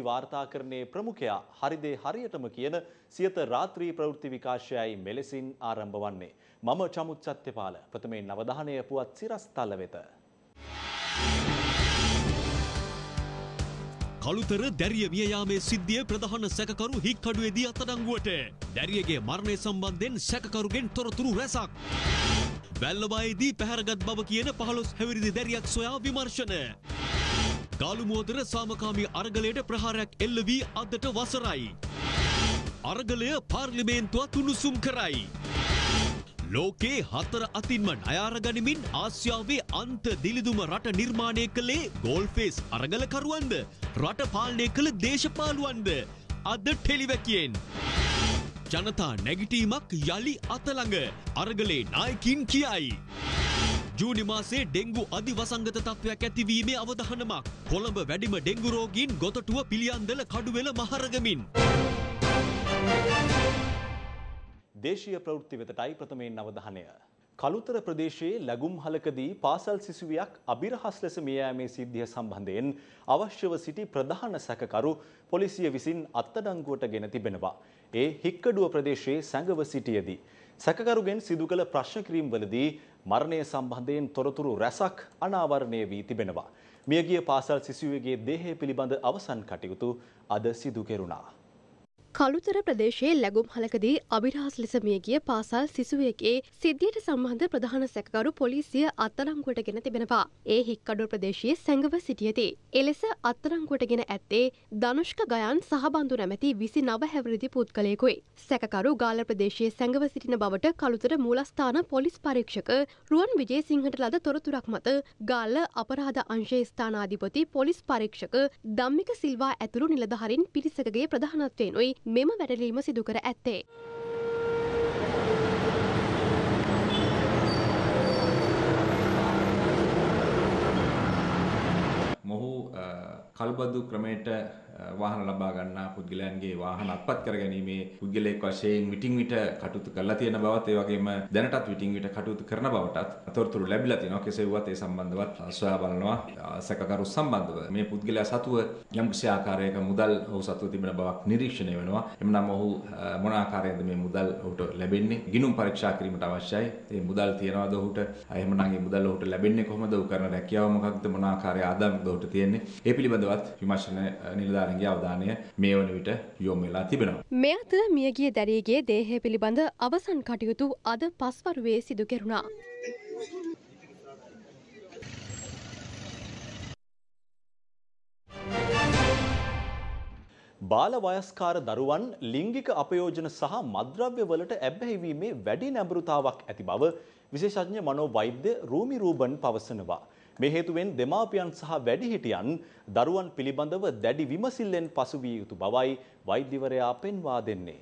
ප්‍රවෘත්ති වාර්තාකරණයේ ප්‍රමුඛයා හරිදේ හරියටම කියන සියත රාත්‍රී ප්‍රවෘත්ති විකාශයයි මෙලෙසින් ආරම්භ වන්නේ. මම චමුත් සත්‍යපාල ප්‍රථමයෙන් අවධානය පුවත් සිරස්තල වෙත. කළුතර දැරිය වියයාමේ සිද්ධිය ප්‍රධාන සැකකරු හික්කඩුවේදී අතඩංගුවට. දැරියගේ මරණය සම්බන්ධයෙන් සැකකරුගෙන් තොරතුරු රැසක්. වැල්ලබායේදී පැහැරගත් බව කියන පහළොස් හැවිරිදි දැරියක් සොයා විමර්ශන. ගාලුමුවදර සාමකාමී අරගලයට ප්‍රහාරයක් එල්ල වී අදට වසරයි. අරගලය පාර්ලිමේන්තුවත් උණුසුම් කරයි. ලෝකේ හතර අතින්ම නයාරගනිමින් ආසියාවේ අන්ත දිලිදුම රට නිර්මාණය කළේ ගෝල්ෆේස් අරගලකරුවන්ද රට පාලනය කළ දේශපාලුවන්ද අද ටෙලිවැකියෙන්. ජනතා නැගිටීමක් යළි අතළඟ අරගලේ නායකින් කියයි. ජූනි මාසේ ඩෙංගු අධිවසංගත තත්ත්වයක් ඇතිවීමේ අවධානමක්. කොළඹ වැඩිම ඩෙංගු රෝගීන් ගොතටුව පිළියන්දල කඩුවෙල මහරගමින්. දේශීය ප්‍රවෘත්ති වෙතටයි ප්‍රථමයෙන් අවධානය. කළුතර ප්‍රදේශයේ ලැගුම් හලකදී පාසල් සිසුවියක් අභිරහස් ලෙස මිය යාමේ සිද්ධිය සම්බන්ධයෙන් අවශ්‍යව සිටි ප්‍රධාන සැකකරු පොලිසිය විසින් අත්අඩංගුවට ගෙන තිබෙනවා. ඒ හික්කඩුව ප්‍රදේශයේ සැඟව සිටියේදී සැකකරුගෙන් සිදු කළ ප්‍රශ්න කිරීම්වලදී මරණය සම්බන්ධයෙන් තොරතුරු රැසක් අනාවරණය වී තිබෙනවා. මියගිය පාසල් සිසුවෙගේ දේහය පිළිබඳ අවසන් කටයුතු අද සිදු කෙරුණා. කළුතර ප්‍රදේශයේ ලැගුම් හලකදී අභිරහස් ලෙස මියගිය පාසල් සිසුවෙකේ සිද්ධියට සම්බන්ධ ප්‍රධාන සැකකරු පොලිසිය අත්අඩංගුවටගෙන තිබෙනවා. ඒ හික්කඩුව ප්‍රදේශයේ සැඟව සිටියති. එලෙස අත්අඩංගුවටගෙන ඇත්තේ ධනුෂ්ක ගයන් සහබන්දු නැමැති 29 හැවිරිදි පුද්ගලයෙකුයි. සැකකරු ගාල්ල ප්‍රදේශයේ සැඟව සිටින බවට කළුතර මූලස්ථාන පොලිස් පරීක්ෂක රුවන් විජේසිංහට ලද තොරතුරක් මත ගාල්ල අපරාධ අංශයේ ස්ථානාධිපති පොලිස් පරීක්ෂක ධම්මික සිල්වා ඇතුළු නිලධාරීන් පිරිසකගේ ප්‍රධානත්වයෙන් උයි මෙම වැඩලීම සිදුකර ඇත්තේ. මොහු කල්බදු ක්‍රමයට වාහන ලබා ගන්නා පුද්ගලයන්ගේ වාහන අත්පත් කරගැනීමේ පුද්ගලයෙක් වශයෙන් විටින් විට කටයුතු කරලා තියෙන බවත් ඒ වගේම දැනටත් විටින් විට කටයුතු කරන බවටත් අතොරතුරු ලැබිලා තියෙනවා කෙසේ වුවත් ඒ සම්බන්ධවත් සොයා බලනවා සැකකරු සම්බන්ධව මේ පුද්ගලයා සතුව යම්කිසි ආකාරයක මුදල් ඔහු සතුව තිබෙන බවක් නිරීක්ෂණය වෙනවා එමනම් ඔහු මොන ආකාරයෙන්ද මේ මුදල් ඔහුට ලැබෙන්නේ ගිණුම් පරීක්ෂා කිරීමට අවශ්‍යයි ඒ මුදල් තියනවාද ඔහුට එහෙමනම් ඒ මුදල් ඔහුට ලැබෙන්නේ කොහොමද ඔහු කරන රැකියාව මොකක්ද මොන ආකාරයේ ආදායම්ද ඔහුට තියෙන්නේ ඒ පිළිබඳවත් විමර්ශන නිලධාරීන් ජනතාවගේ අවධානය මේ වන විට යොමු වෙලා තිබෙනවා. මේ අතර මියගිය දැරියගේ දේහය පිළිබඳ අවසන් කටයුතු අද පස්වරුවේ සිදු කෙරුණා. බාලවයස්කාර දරුවන් ලිංගික අපයෝජන සහ මද්‍රව්‍ය වලට ඇබ්බැහිවීමේ වැඩි නැඹුරුතාවක් ඇති බව විශේෂඥ මනෝ වෛද්‍ය රූමි රූබන් පවසනවා. මේ හේතුවෙන් දෙමාපියන් සහ වැඩිහිටියන් දරුවන් පිළිබඳව දැඩි විමසිල්ලෙන් පසුවිය යුතු බවයි වෛද්‍යවරයා පෙන්වා දෙන්නේ.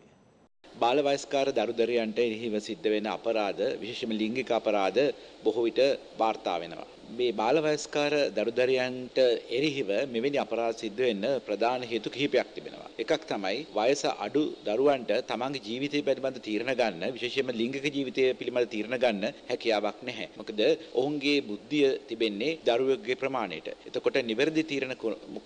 බාලවයස්කාර දරුදරයන්ට එහිව සිද්ධ වෙන අපරාධ විශේෂම ලිංගික අපරාධ බොහෝ විට වාර්තා වෙනවා. මේ බාලවයස්කාර දරුදරයන්ට එරෙහිව මෙවැනි අපරාධ සිද්ධ වෙන්න ප්‍රධාන හේතු කිහිපයක් තිබෙනවා. එකක් තමයි වයස අඩු දරුවන්ට තමන්ගේ ජීවිතය පිළිබඳ තීරණ ගන්න, විශේෂයෙන්ම ලිංගික ජීවිතය පිළිබඳ තීරණ ගන්න හැකියාවක් නැහැ. මොකද ඔවුන්ගේ බුද්ධිය තිබෙන්නේ දරුවෙකුගේ ප්‍රමාණයට. එතකොට නිවැරදි තීරණ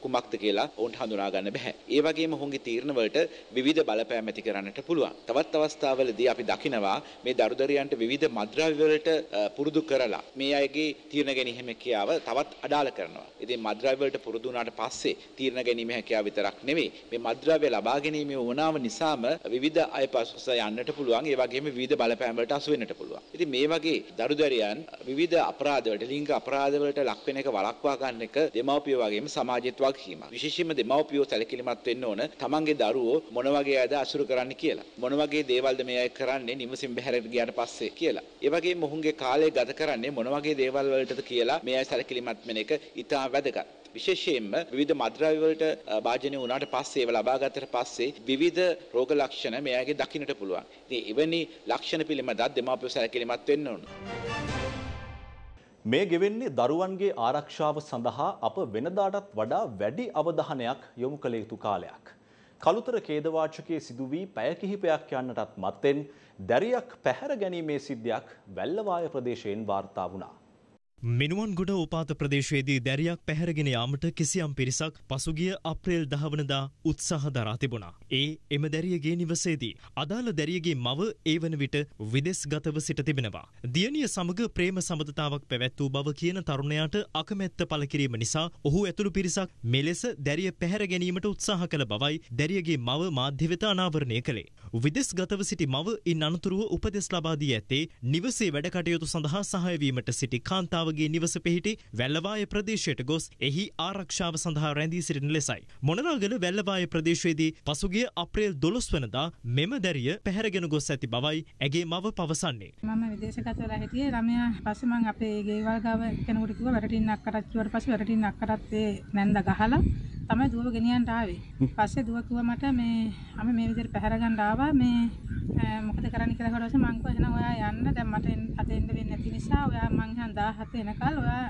කුමක්ද කියලා ඔවුන්ට හඳුනා ගන්න බෑ. ඒ වගේම ඔවුන්ගේ තීරණ වලට විවිධ බලපෑම් ඇති කරන්නට පුළුවන්. තවත් අවස්ථාවලදී අපි දකිනවා මේ දරුදරයන්ට විවිධ මද්‍රව්‍ය වලට පුරුදු කරලා මේ අයගේ තීරණ ගැනීම එහෙම කියාව තවත් අඩාල කරනවා. ඉතින් මද්‍රව්‍ය වලට පුරුදු වුණාට පස්සේ තීරණ ගැනීම හැකියාව විතරක් නෙමෙයි මේ මද්‍රව්‍ය ලබා ගැනීමේ වුණාම නිසාම විවිධ අයපසුස යන්නට පුළුවන්. ඒ වගේම විවිධ බලපෑම් වලට අසු වෙන්නට පුළුවන්. ඉතින් මේ වගේ දරුදරයන් විවිධ අපරාධ වලට ලිංග අපරාධ වලට ලක් වෙන එක වළක්වා ගන්න එක දෙමව්පියෝ වගේම සමාජෙත් වගකීමක්. විශේෂයෙන්ම දෙමව්පියෝ සැලකිලිමත් වෙන්න ඕන තමන්ගේ දරුවෝ මොන වගේ අයද අසුරු කරන්න කියලා. මොන වගේ දේවල්ද මේ අය කරන්නේ නිවසින් බැහැරට ගියාට පස්සේ කියලා. ඒ වගේම මොහුගේ කාලය ගත කරන්නේ මොන වගේ දේවල් වලටද කියලා කියලා මේ අය සැලකිලිමත් වෙන එක ඉතා වැදගත්. විශේෂයෙන්ම විවිධ මද්‍රව්‍ය වලට භාජනය වුණාට පස්සේ ඒව ලබා ගත්තට පස්සේ විවිධ රෝග ලක්ෂණ මෙයාගේ දකින්නට පුළුවන්. ඉතින් එවැනි ලක්ෂණ පිළිබඳව දෙමාපියෝ සැලකිලිමත් වෙන්න ඕන. මේ ගෙවෙන්නේ දරුවන්ගේ ආරක්ෂාව සඳහා අප වෙනදාටත් වඩා වැඩි අවධානයක් යොමු කළ යුතු කාලයක්. කළුතර ඛේදවාචකයේ සිදු වී පැය කිහිපයක් යන්නටත් මත්තෙන් දැරියක් පැහැර ගැනීමේ සිද්ධියක් වැල්ලවාය ප්‍රදේශයෙන් වාර්තා වුණා. මෙනුවන් ගොඩ උපාත ප්‍රදේශයේදී දැරියක් පැහැරගෙන යාමට කිසියම් පිරිසක් පසුගිය අප්‍රේල් දහවනදා උත්සාහ දරා තිබුණා. ඒ එම දැරියගේ නිවසේදී. අදාළ දැරියගේ මව ඒ වන විට විදෙස් ගතව සිට තිබෙනවා. දියණිය සමග ප්‍රේම සබඳතාවක් පැවැත් වූ බව කියන තරුණයාට අකමැත්ත පළ කිරීම නිසා ඔහු ඇතුළු පිරිසක් මෙලෙස දැරිය පැහැර ගැනීමට උත්සාහ කළ බවයි දැරියගේ මව මාධ්‍ය වෙත අනාවරණය කළේ. විදෙස් ගතව සිටි මව ඉන් අනතුරුව උපදෙස් ලබා දී ඇත්තේ නිවසේ වැඩ කටයුතු සඳහා සහාය වීමට සිටි කාන්තාව ඔහුගේ නිවස පිහිටි වැල්ලවාය ප්‍රදේශයට ගොස් එහි ආරක්ෂාව සඳහා රැඳී සිටින ලෙසයි. මොනරාගල වැල්ලවාය ප්‍රදේශයේදී පසුගිය අප්‍රේල් 12 වනදා මෙම දැරිය පැහැරගෙන ගොස් ඇති බවයි ඇගේ මව පවසන්නේ. මම විදේශගත වෙලා හිටියේ ළමයා පස්සේ මං අපේ ගෙවල් ගාව කෙනෙකුට කිව්වා වැටටින්නක් කරච්චුවට පස්සේ වැටටින්නක් කරත් ඒ නැන්ද ගහලා තමයි දුව ගෙනියන්න ආවේ. පස්සේ දුව කිව්වා මට මේ අම මේ විදිහට පැහැර ගන්න ආවා මේ මොකද කරන්න කියලා හොරවස මං කිව්වා එහෙනම් ඔයා යන්න දැන් මට අද එන්න වෙන්නේ නැති නිසා ඔයා මං හන් 17 එනකල් ඔයා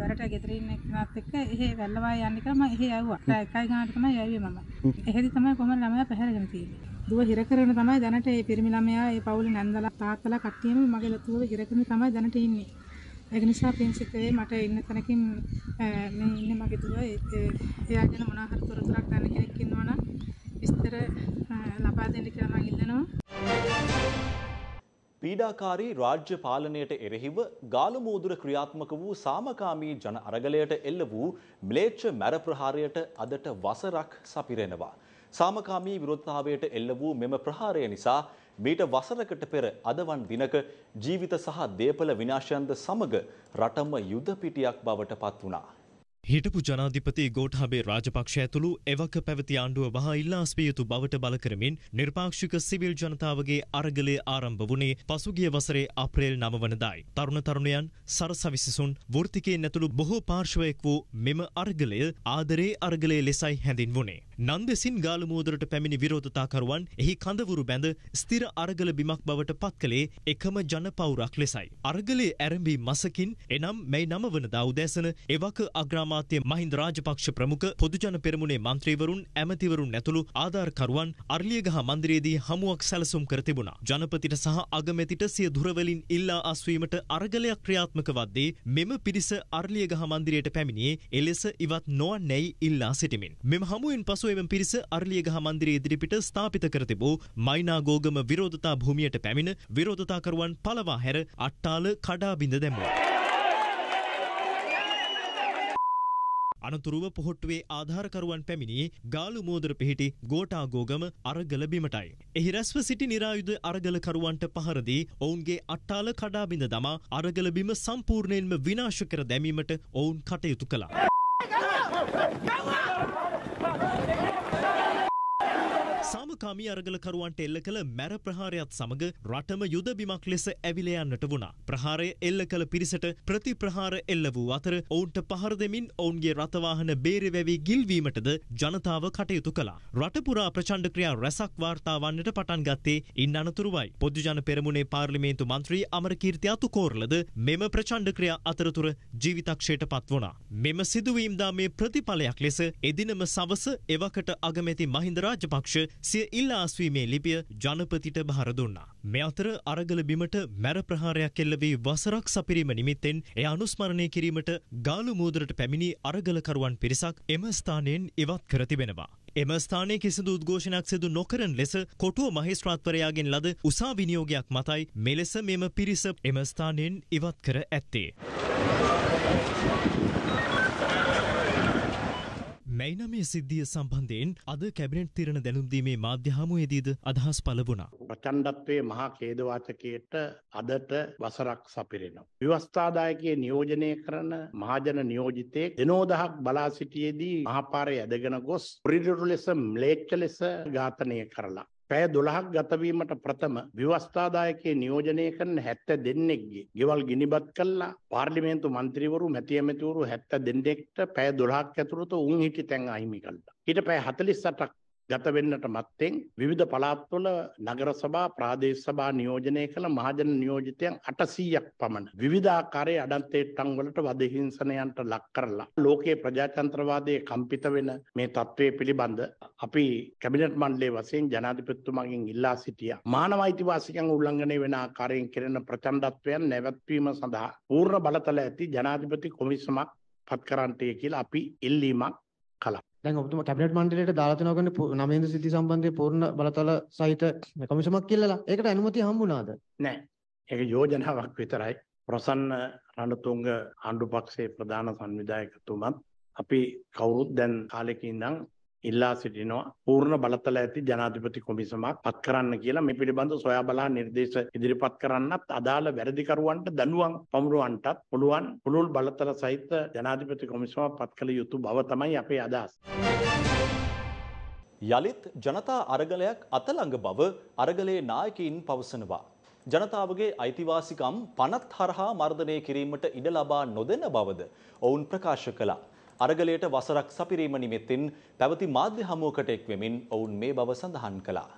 වැරට ගෙදර ඉන්න කෙනාත් එක්ක එහෙ වැල්ලවා යන්න කියලා මම එහෙ යවුවා. එකයි ගානට තමයි යවුවේ මම. එහෙදි තමයි කොහමද ළමයා පැහැරගෙන තියෙන්නේ. දුව හිර කරන තමයි දැනට මේ පිරිමි ළමයා මේ පවුලේ නැන්දලා තාත්තලා කට්ටියම මගේ ලතුව හිර කරන තමයි දැනට ඉන්නේ. ඒක නිසා පින් සිතේ මට ඉන්න තැනකින් මේ ඉන්නේ මගේ දුව එයා ගැන මොනවා හරි තොරතුරක් ගන්න කෙනෙක් ඉන්නවා නම් විස්තර ලබා දෙන්න කියලා මම ඉල්ලනවා. පීඩාකාරී රාජ්‍ය පාලනයට එරෙහිව ගාලමෝදුර ක්‍රියාත්මක වූ සාමකාමී ජන අරගලයට එල්ල වූ මිලේච්ඡ මැර ප්‍රහාරයට අදට වසරක් සපිරෙනවා. සාමකාමී විරෝධතාවයට එල්ල වූ මෙම ප්‍රහාරය නිසා මීට වසරකට පෙර අදවන් දිනක ජීවිත සහ දේපල විනාශයන්ද සමග රටම යුද පිටියක් බවට පත් වුණා. හිටපු ජනාධිපති ගෝටහබේ රාජපක්ෂ ඇතුළු එවක පැවති ආණ්ඩුව වහා ඉල්ලාස්පිය යුතු බවට බල කරමින් නිර්පාක්ෂික සිවිල් ජනතාවගේ අරගලය ආරම්භ වුණේ පසුගිය වසරේ අප්‍රේල් නමවනදායි. තරුණ තරුණයන් සරසවිසිසුන් වෘතිකයෙන් ඇතුළු බොහෝ පාර්ශ්වයෙක් වූ මෙම අර්ගලය ආදරේ අර්ගලය ලෙසයි හැඳින් වුණේ. නන්දෙසින් ගාලමුවදරට පැමිණි විරෝධතාකරුවන් එහි කඳවුරු බැඳ ස්තිර අරගල බිමක් බවට පත් කළේ එකම ජනපවුරක් ලෙසයි. අර්ගලයේ ඇරඹී මසකින් එනම් මැයි නමවනදා උදැසන එවක අග්‍රාම අමාත්‍ය මහින්ද රාජපක්ෂ ප්‍රමුඛ පොදුජන පෙරමුණේ මන්ත්‍රීවරුන් ඇමතිවරුන් ඇතුළු ආධාරකරුවන් අර්ලියගහ මන්දිරයේදී හමුවක් සැලසුම් කර තිබුණා. ජනපතිට සහ අගමැතිට සිය දුරවලින් ඉල්ලා අස්වීමට අරගලයක් ක්‍රියාත්මක වද්දී මෙම පිරිස අර්ලියගහ මන්දිරයට පැමිණියේ එලෙස ඉවත් නොවන්නේයි ඉල්ලා සිටිමින්. මෙම හමුවෙන් පසු එම පිරිස අර්ලියගහ මන්දිරයේ ඉදිරිපිට ස්ථාපිත කර තිබූ මයිනා ගෝගම විරෝධතා භූමියට පැමිණ විරෝධතාකරුවන් පළවා හැර අට්ටාල කඩාබිඳ දැමුවා. අනතුරුව පොහොට්ටුවේ ආධාරකරුවන් පැමිණි ගාලු මෝදර පිහිටි ගෝටාගෝගම අරගල බිමටයි. එහි රැස්ව සිටි නිරායුධ අරගලකරුවන්ට පහරදී ඔවුන්ගේ අට්ටාල කඩාබිඳ දමා අරගල බිම සම්පූර්ණයෙන්ම විනාශ කර දැමීමට ඔවුන් කටයුතු කළා. කාමී අරගලකරුවන්ට එල්ල කළ මැර ප්‍රහාරයත් සමග රටම යුද බිමක් ලෙස ඇවිල යන්නට වුණා. ප්‍රහාරය එල්ල කළ පිරිසට ප්‍රතිප්‍රහාර එල්ල වූ අතර ඔවුන්ට පහර දෙමින් ඔවුන්ගේ රථවාහන බේරවැවී ගිල්වීමටද ජනතාව කටයුතු කළා. රටපුරා ප්‍රචණ්ඩ ක්‍රියා රැසක් වාර්තා වන්නට පටන් ගත්තේ ඉන් අනතුරුවයි. පොදුජන පෙරමුණේ පාර්ලිමේන්තු මන්ත්‍රී අමරකීර්ති අතුකෝරලද මෙම ප්‍රචණ්ඩ ක්‍රියා අතරතුර ජීවිතක්ෂයට පත් වුණා. මෙම සිදුවීම්දා මේ ප්‍රතිඵලයක් ලෙස එදිනම සවස එවකට අගමැති මහින්ද රාජපක්ෂ සිය සිය ඉල්ලාස්වීමේ ලිපිය ජනපතිට භාර දුන්නා. මේ අතර අරගල බිමට මැර ප්‍රහාරයක් එල්ලවී වසරක් සපිරීම නිමිත්තෙන් එය අනුස්මරණය කිරීමට ගාලු මූදරට පැමිණි අරගලකරුවන් පිරිසක් එම ස්ථානයෙන් ඉවත් කර තිබෙනවා. එම ස්ථානයේ කිසිදු උද්ඝෝෂණයක් සිදු නොකරන ලෙස කොටුව මහේස්ත්‍රාත්වරයාගෙන් ලද උසා විනියෝගයක් මතයි මෙලෙස මෙම පිරිස එම ස්ථානයෙන් ඉවත් කර ඇත්තේ. මේ සිද්ධිය සම්බන්ධයෙන් අද කැබිනට් තිරණ දැනුම්දීමේ මාධ්‍ය හමුවේදීද අදහස් පළ වුණා. ප්‍රචණ්ඩත්වයේ මහා ඛේදවාචකයට අදට වසරක් සපිරෙනවා. ව්‍යවස්ථාදායකයේ නියෝජනය කරන මහජන නියෝජිතයේ දිනෝදහක් බලා සිටියේදී මහපාරේ ඇදගෙන ගොස් පිරිඩුරු ලෙස ම්ලේච්ඡ ලෙස ඝාතනය කරලා පැය 12ක් ගතවීමට ප්‍රථම විවස්ථාදායකයේ නියෝජනය කරන 70 දෙන්නෙක්ගේ ගෙවල් ගිනිබත් කළා පාර්ලිමේන්තු මන්ත්‍රීවරු මැතිය මැතිවරු 70 දෙන්නෙක්ට පැය 12ක් ඇතුළත උන් හිටි තැන් අහිමි කළා. ඊට පැය 48ක් ගත වෙන්නට මත්තෙන් විවිධ පළාත්වල නගර සභා ප්‍රාදේශ සභා නියෝජනය කළ මහජන නියෝජිතයන් 800ක් පමණ විවිධාකාරයේ අඩන්තේට්ටම් වලට වදහිංසනයන්ට ලක් කරලා ලෝකයේ ප්‍රජාතන්ත්‍රවාදයේ කම්පිත වෙන මේ තත්ත්වය පිළිබඳ අපි කැබිනට් මණ්ඩලයේ වශයෙන් ජනාධිපතිතුමාගෙන් ඉල්ලා සිටියා මානව අයිතිවාසිකම් උල්ලංඝනය වෙන ආකාරයෙන් කෙරෙන ප්‍රචණ්ඩත්වයන් නැවැත්වීම සඳහා පූර්ණ බලතල ඇති ජනාධිපති කොමිසමක් පත් කරන්නටය කියලා අපි ඉල්ලීමක් කළා දැන් ඔබතුමා කැබිනට් මණ්ඩලයට දාලා තිනවා කියන්නේ නවේන්ද්‍ර සිද්ධි සම්බන්ධයේ පූර්ණ බලතල සහිත කොමිසමක් කිල්ලලා. ඒකට අනුමැතිය හම්බුණාද? නෑ. ඒක යෝජනාවක් විතරයි. ප්‍රසන්න රණතුංග ආණ්ඩු පක්ෂයේ ප්‍රධාන සංවිධායකතුමත් අපි කවුරුත් දැන් කාලෙක ඉඳන් ඉල්ලා සිටිනවා පූර්ණ බලතල ඇති ජනාධිපති කොමිසමක් පත් කරන්න කියලා මේ පිළිබඳව සොයා බලා නිර්දේශ ඉදිරිපත් කරන්නත් අදාළ වැරදිකරුවන්ට දඬුවම් පමුණුවන්ටත් පුළුවන් පුළුල් බලතල සහිත ජනාධිපති කොමිසමක් පත් කළ යුතු බව තමයි අපේ අදහස. යලිත් ජනතා අරගලයක් අතළඟ බව අරගලයේ නායකයින් පවසනවා. ජනතාවගේ අයිතිවාසිකම් පනත් හරහා මර්ධනය කිරීමට ඉඩ ලබා නොදෙන බවද ඔවුන් ප්‍රකාශ කළා. අරගලයට වසරක් සපිරීම නිමෙතින් පැවති මාධ්‍ය හමුවකට එක්වෙමින් ඔවුන් මේ බව සඳහන් කළා.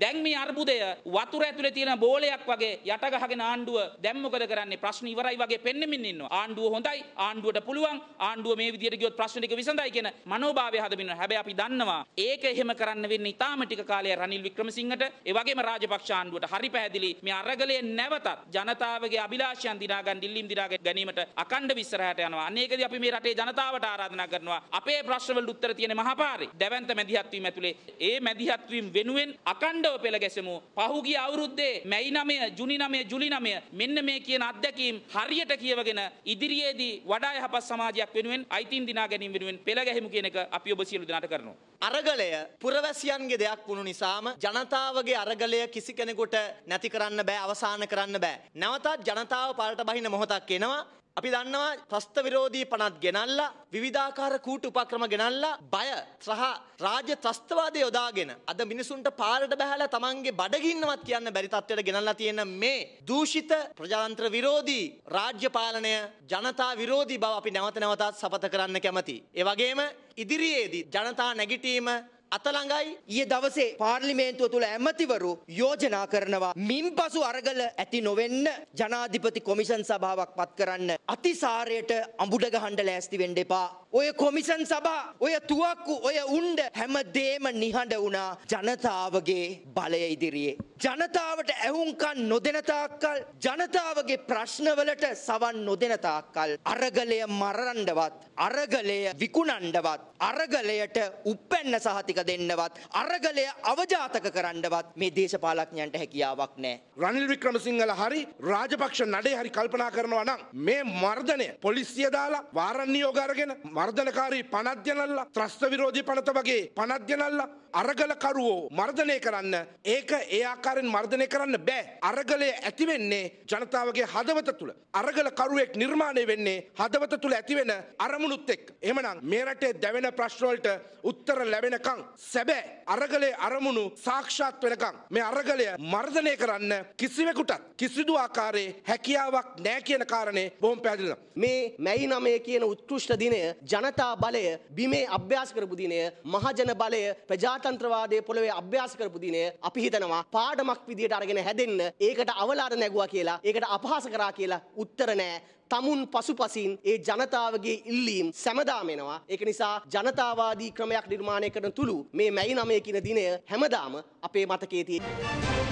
දැන් මේ අර්බුදය වතුර ඇතුලේ තියෙන බෝලයක් වගේ යට ගහගෙන ආණ්ඩුව දැන් මොකද කරන්නේ ප්‍රශ්න ඉවරයි වගේ පෙන්නෙමින් ඉන්නවා ආණ්ඩුව හොඳයි ආණ්ඩුවට පුළුවන් ආණ්ඩුව මේ විදියට ගියොත් ප්‍රශ්න ටික විසඳයි කියන මනෝභාවය හදමින් හැබැයි අපි දන්නවා ඒක එහෙම කරන්න වෙන්නේ ඊටාම ටික කාලය රනිල් වික්‍රමසිංහට ඒ වගේම රාජපක්ෂ ආණ්ඩුවට හරි පැහැදිලි මේ අරගලයේ නැවතත් ජනතාවගේ අභිලාෂයන් දිනා ගන්න දිල්ලීම් දිනා ගැනීමට අකණ්ඩ විශ්රහයට යනවා අනේකදී අපි මේ රටේ ජනතාවට ආරාධනා කරනවා අපේ ප්‍රශ්නවලට උත්තර තියෙන මහපාරේ දැවැන්ත මැදිහත් වීම ඇතුලේ ඒ මැදිහත් වීම වෙනුවෙන් අකණ්ඩ අඛණ්ඩව පෙළ ගැසෙමු. පහුගිය අවුරුද්දේ මැයි 9, ජුනි 9, ජුලි 9 මෙන්න මේ කියන අත්දැකීම් හරියට කියවගෙන ඉදිරියේදී වඩා යහපත් සමාජයක් වෙනුවෙන් අයිතින් දිනා ගැනීම වෙනුවෙන් පෙළ ගැහිමු කියන එක අපි ඔබ සියලු දෙනාට කරනවා. අරගලය පුරවැසියන්ගේ දෙයක් වුණු නිසාම ජනතාවගේ අරගලය කිසි කෙනෙකුට නැති කරන්න බෑ අවසන් කරන්න බෑ. නැවතත් ජනතාව පාරට බහින මොහොතක් එනවා. අපි දන්නවා ත්‍රස්ත විරෝධී පනත් ගෙනල්ලා විවිධාකාර කූට උපක්‍රම ගෙනල්ලා බය සහ රාජ්‍ය ත්‍රස්තවාදය යොදාගෙන අද මිනිසුන්ට පාරට බහැලා තමන්ගේ බඩගින්නවත් කියන්න බැරි තත්ත්වයට ගෙනල්ලා තියෙන මේ දූෂිත ප්‍රජාතන්ත්‍ර විරෝධී රාජ්‍ය පාලනය ජනතා විරෝධී බව අපි නැවත නැවතත් සපත කරන්න කැමතියි. ඒ වගේම ඉදිරියේදී ජනතා නැගිටීම අත ළඟයි ඊයේ දවසේ පාර්ලිමේන්තුව තුල ඇමතිවරු යෝජනා කරනවා මින්පසු අරගල ඇති නොවෙන්න ජනාධිපති කොමිෂන් සභාවක් පත් කරන්න අතිසාරයට අඹුඩ ගහන්න ලෑස්ති වෙන්න එපා ඔය කොමිසන් සභා ඔය තුවක්කු ඔය උන්ඩ හැමදේම නිහඬ වුණා ජනතාවගේ බලය ඉදිරියේ. ජනතාවට ඇහුම්කන් නොදෙනතාක්කල් ජනතාවගේ ප්‍රශ්නවලට සවන් නොදෙනතාක්කල් අරගලය මරණ්ඩවත් අරගලය විකුණණ්ඩවත් අරගලයට උප්පැන්න සහතික දෙන්නවත් අරගලය අවජාතක කරන්නවත් මේ දේශපාලඥන්ට හැකියාවක් නෑ. රනිල් වික්‍රමසිංහල හරි රාජපක්ෂ නඩේ හරි කල්පනා කරනවා නම් මේ මර්ධනය පොලිස්සිය දාලා වාරණ්‍ය යෝග අරගෙන මර්ධනකාරී පනද්‍යනල්ල ත්‍රස්ත විරෝධී පනත වගේ පනද්‍යනල්ල අරගලකරුවෝ මර්ධනය කරන්න ඒක ඒ ආකාරයෙන් මර්ධනය කරන්න බෑ. අරගලය ඇතිවෙන්නේ ජනතාවගේ හදවත තුළ. අරගලකරුවෙක් නිර්මාණය වෙන්නේ හදවත තුළ ඇතිවෙන අරමුණුත් එක්. එමනම් මේ රටේ දැවෙන ප්‍රශ්නවලට උත්තර ලැබෙනකං. සැබෑ අරගලේ අරමුණු සාක්ෂාත් වෙනකං. මේ අරගලය මර්ධනය කරන්න කිසිවෙකුටත් කිසිදු ආකාරයේ හැකියාවක් නෑ කියන කාරණේ බොහොම පැහැදිලිද. මේ මැයි නමය කියන උත්කෘෂ්ට දිනය ජනතා බලය බිමේ අභ්‍යාස කරපු දිනය මහජන බලය ප්‍රජාතන්ත්‍රවාදයේ පොළවේ අභ්‍යාස කරපු දිනය අපි හිතනවා පාඩමක් විදියට අරගෙන හැදෙන්න ඒකට අවලාර නැගුවා කියලා ඒකට අපහාස කරා කියලා උත්තර නෑ තමුන් පසුපසින් ඒ ජනතාවගේ ඉල්ලීම් සැමදාම එනවා. ඒක නිසා ජනතාවාදී ක්‍රමයක් නිර්මාණය කරන තුළු මේ මැයි 9 කියන දිනය හැමදාම අපේ මතකයේ තියෙනවා.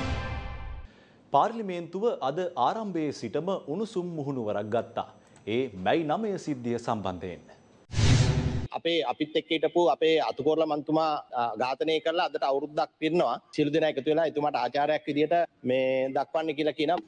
පාර්ලිමේන්තුව අද ආරම්භයේ සිටම උණුසුම් මුහුණුවරක් ගත්තා. ඒ මැයි 9 සිද්ධිය සම්බන්ධයෙන් අපේ අපිත් එක්ක හිටපු අපේ අතුකොරල මන්තුමා ඝාතනය කරලා අදට අවුරුද්දක් පිරනවා. සියලු දෙනා එකතු වෙලා එතුමාට ආචාර්යයක් විදියට මේ දක්වන්නේ කියලා කියනවා.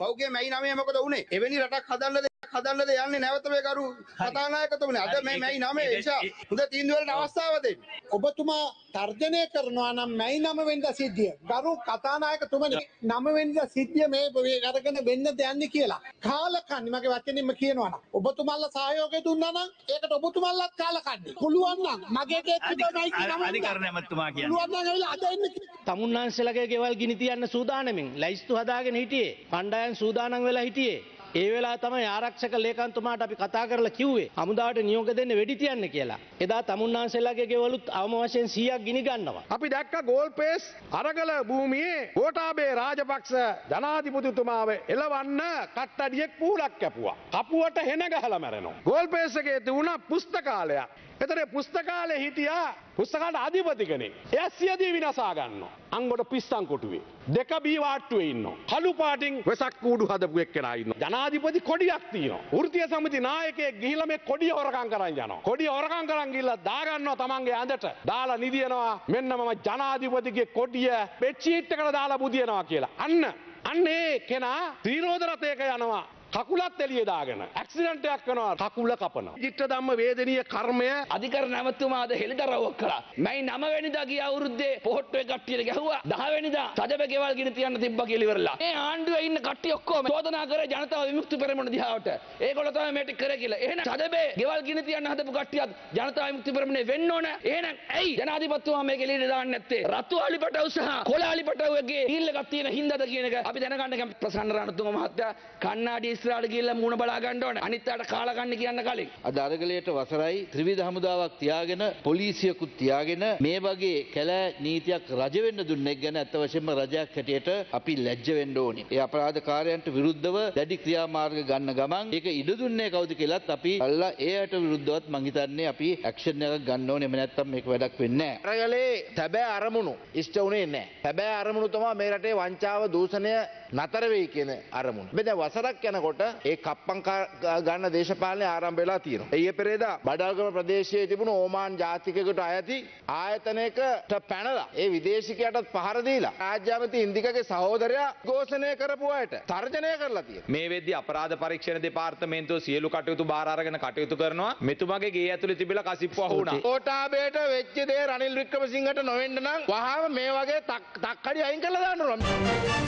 පෞගේ මැයි නමේ මොකද උනේ? එවැනි රටක් හදන්නද හදන්නද යන්නේ නැවත මේ කරු කතානායකතුමනි අද මේ මැයි නමේ නිසා හොඳ තීන්දුවලට අවස්ථාව දෙන්න. ඔබතුමා තර්ජනය කරනවා නම් මැයි නම වෙනිදා සිද්ධිය. ගරු කතානායකතුමනි නම වෙනිදා සිද්ධිය මේ මේ අරගෙන වෙන්න දෙන්නේ කියලා. කාලකන්ණි මගේ වචනින්ම කියනවා නම් ඔබතුමාලා සහයෝගය දුන්නා නම් ඒකට ඔබතුමාලාත් කාලකන්ණි. පුළුවන් නම් මගේ දෙයක් තිබුණයි කියලා අධිකරණ ඇමතුමා කියන්නේ. පුළුවන් නම් ඇවිල්ලා අද එන්න තමුන්නාන්සලගේ ගෙවල් ගිනි තියන්න සූදානමින් ලැයිස්තු හදාගෙන හිටියේ. කණ්ඩායම් සූදානම් වෙලා හිටියේ. ඒ වෙලා තමයි ආරක්ෂක ලේකම්තුමාට අපි කතා කරලා කිව්වේ හමුදාවට නියෝග දෙන්න වෙඩි තියන්න කියලා. එදා තමුන්නාන්සේලාගේ ගෙවලුත් අවම වශයෙන් 100ක් ගිනි ගන්නවා. අපි දැක්ක ගෝල්පේස් අරගල භූමියේ ගෝඨාභය රාජපක්ෂ ජනාධිපතිතුමාව එලවන්න කට්ටඩියෙක් පූලක් කැපුවා. කපුවට හෙන ගහලා මැරෙනවා. ගෝල්පේස්ගේ තිබුණා පුස්තකාලයක්. එතන පුස්තකාලේ හිටියා පුස්තකාලේ අධිපති කෙනෙක්. එයා සියදී විනාශා ගන්නවා. අංගොඩ පිස්සන් කොටුවේ. දෙක බී වාට්ටුවේ ඉන්නවා. කළු පාටින් වෙසක් කූඩු හදපු එක්කෙනා ඉන්නවා. ජනාධිපති කොඩියක් තියෙනවා. වෘත්තීය සමිති නායකයෙක් ගිහිලා මේ කොඩිය හොරකම් කරන් යනවා. කොඩිය හොරකම් කරන් ගිහිල්ලා දාගන්නවා තමන්ගේ ඇඳට. දාලා නිදිනවා මෙන්න මම ජනාධිපතිගේ කොඩිය බෙඩ්ෂීට් එකට දාලා බුදිනවා කියලා. අන්න අන්නේ කෙනා තීරෝධ රථයක යනවා කකුලත් එළිය දාගෙන ඇක්සිඩන්ටයක් වෙනවා කකුල කපනවා. චිත්ත ධම්ම වේදනීය කර්මය අධිකර නැවතුමා අද හෙළිදරව්වක් කළා. මයි 9 වෙනිදා ගිය අවුරුද්දේ පොහොට්ටුවේ කට්ටියට ගැහුවා 10 වෙනිදා තදබ ගෙවල් ගිනි තියන්න තිබ්බා කියලා ඉවරලා. මේ ආණ්ඩුවේ ඉන්න කට්ටිය ඔක්කොම චෝදනා කරේ ජනතාව විමුක්ති පෙරමුණ දිහාවට. ඒගොල්ලෝ තමයි මේක කරේ කියලා. එහෙනම් තදබේ ගෙවල් ගිනි තියන්න හදපු කට්ටියත් ජනතාව විමුක්ති පෙරමුණේ වෙන්න ඕන. එහෙනම් ඇයි ජනාධිපතිතුමා මේක එළියට දාන්නේ නැත්තේ? රතු අලිපටව සහ කොළ අලිපටවගේ ඊල්ලකක් තියෙන හින්දාද කියන එක අපි දැනගන්න කැම ප්‍රසන්න රණතුංග මහත්තයා කන්නාඩියේ ඉස්සරහට ගිහිල්ලා මූණ බලා ගන්න ඕන. අනිත් අයට කාලා ගන්න කියන්න කලින්. අද අරගලයට වසරයි ත්‍රිවිධ හමුදාවක් තියාගෙන පොලිසියකුත් තියාගෙන මේ වගේ කැලෑ නීතියක් රජ වෙන්න දුන්නෙක් ගැන අත්ත වශයෙන්ම රජයක් හැටියට අපි ලැජ්ජ වෙන්න ඕනේ. ඒ අපරාධකාරයන්ට විරුද්ධව දැඩි ක්‍රියාමාර්ග ගන්න ගමන් ඒක ඉඩ දුන්නේ කවුද කියලාත් අපි අල්ලා ඒයට විරුද්ධවත් මං හිතන්නේ අපි ඇක්ෂන් එකක් ගන්න ඕනේ. එහෙම නැත්නම් මේක වැඩක් වෙන්නේ නැහැ. අරගලේ තැබෑ අරමුණු ඉෂ්ට වුණේ නැහැ. තැබෑ අරමුණු තමයි මේ රටේ වංචාව දූෂණය නතර වෙයි කියන අරමුණ. මේ දැන් වසරක් යනකොට යනකොට ඒ කප්පංකා ගන්න දේශපාලනය ආරම්භ වෙලා තියෙනවා. ඊයේ පෙරේදා බඩල්ගම ප්‍රදේශයේ තිබුණු ඕමාන් ජාතිකයකට අයති ආයතනයකට පැනලා ඒ විදේශිකයටත් පහර දීලා රාජ්‍යාමති ඉන්දිකගේ සහෝදරයා ඝෝෂණය කරපු අයට තර්ජනය කරලා තියෙනවා. මේ වෙද්දී අපරාධ පරීක්ෂණ දෙපාර්තමේන්තුව සියලු කටයුතු බාර අරගෙන කටයුතු කරනවා. මෙතුමාගේ ගේ ඇතුලේ තිබිලා කසිප්පු අහු වුණා. කෝටාබේට වෙච්ච දේ රනිල් වික්‍රමසිංහට නොවෙන්න නම් වහාම මේ වගේ තක්කඩි අයින් කරලා දාන්න ඕන.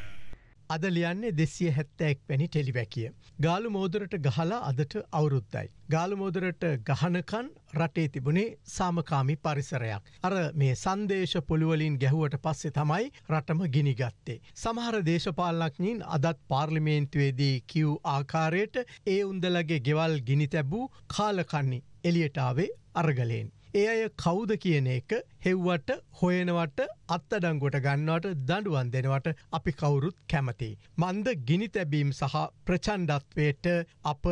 අද ලියන්නේ දෙසිය හැත්තෑක් වැනි ටෙලිවැකිය. ගාලු මෝදරට ගහලා අදට අවුරුද්දයි. ගාලු මෝදරට ගහනකන් රටේ තිබුණේ සාමකාමි පරිසරයක්. අර මේ සංදේශ පොළුවලින් ගැහුවට පස්සේ තමයි රටම ගිනිගත්තේ. සමහර දේශපාලනඥයින් අදත් පාර්ලිමේන්තුවේදී කිව් ආකාරයට ඒ උන්දලගේ ගෙවල් ගිනි තැබූ කාලකන්නි එලියටාවේ අරගලයෙන්. ඒ අය කෞද කියන එක හෙව්වට හොයනවට අත්තඩංගොට ගන්නවට දඩුවන් දෙනවට අපි කවුරුත් කැමති. මන්ද ගිනි තැබීම් සහ ප්‍රචන්ඩත්වයට අප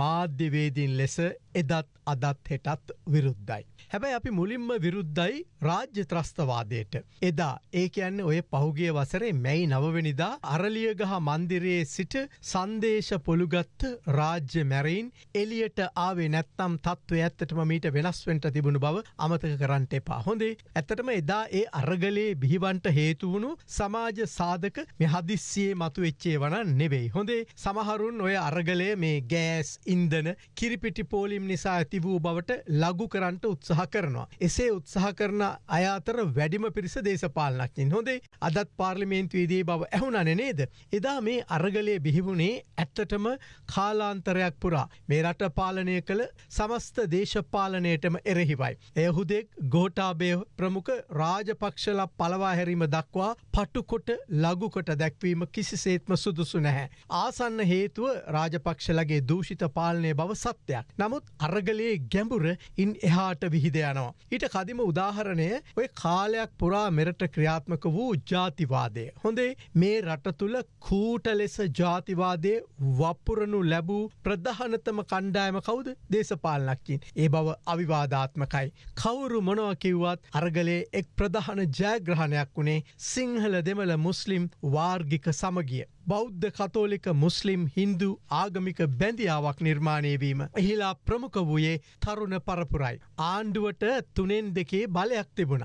මාධ්‍යවේදීන් ලෙස එදත් අදත් හෙටත් විරුද්ධයි. හැබැයි අපි මුලින්ම විරුද්ධයි රාජ්‍ය ත්‍රස්තවාදයට. එදා ඒ කියන්නේ ඔය පහුගිය වසරේ මැයි නවවෙනිදා අරලියගහ මන්දිරයේ සිට සංදේශ පොළුගත්ත රාජ්‍ය මැරයින් එලියට ආවේ නැත්තම් තත්ත්ව ඇත්තටම මීට වෙනස්වෙන්ට තිබුණු බව අමතක කරන්නට එපා හොඳේ. ඇතටම එදා ඒ අරගලේ බිහිවන්ට හේතුවුණු සමාජ සාධක මෙහදිස්සියේ මතු එච්චේ වන නෙවෙයි. හොඳේ සමහරුන් ඔය අරගලය මේ ගෑස් ඉන්දන කිරිපිටි පෝලි වැටහීම් නිසා ඇති වූ බවට ලගු කරන්නට උත්සාහ කරනවා. එසේ උත්සාහ කරන අයාතර වැඩිම පිරිස දේශපාලනක්ඥින් හොඳේ අදත් පාර්ලිමේන්තුවේදී බව ඇහුණන නේද. එදා මේ අරගලය බිහිවුණේ ඇත්තටම කාලාන්තරයක් පුරා මේ රට පාලනය කළ සමස්ත දේශපාලනයටම එරෙහිවයි. එයහුදෙක් ගෝටාබය ප්‍රමුඛ රාජපක්ෂල පලවාහැරීම දක්වා පටුකොට ලගුකොට දැක්වීම කිසිසේත්ම සුදුසු නැහැ. ආසන්න හේතුව රාජපක්ෂලගේ දූෂිත පාලනය බව සත්‍යයක්. නමුත් අරගලයේ ගැඹුර ඉන් එහාට විහිද යනවා. ඊට කදිම උදාහරණය ඔය කාලයක් පුරා මෙරට ක්‍රියාත්මක වූ ජාතිවාදය. හොඳේ මේ රට තුළ කූට ලෙස ජාතිවාදය වපුරණු ලැබූ ප්‍රධානතම කණ්ඩායම කවුද දේශපාලනක්කින්. ඒ බව අවිවාධාත්මකයි. කවුරු මොනවකිව්වත් අරගලේ එක් ප්‍රධාන ජයග්‍රහණයක් වුණේ සිංහල දෙමළ මුස්ලිම් වාර්ගික සමගිය. බෞද්ධ කතෝලික මුස්ලිම් හින්දු ආගමික බැඳියාවක් නිර්මාණයවීම. එහිලා ප්‍රමුඛ වූයේ තරුණ පරපුරයි. ආණ්ඩුවට තුනෙන් දෙකේ බලයක් තිබුණ.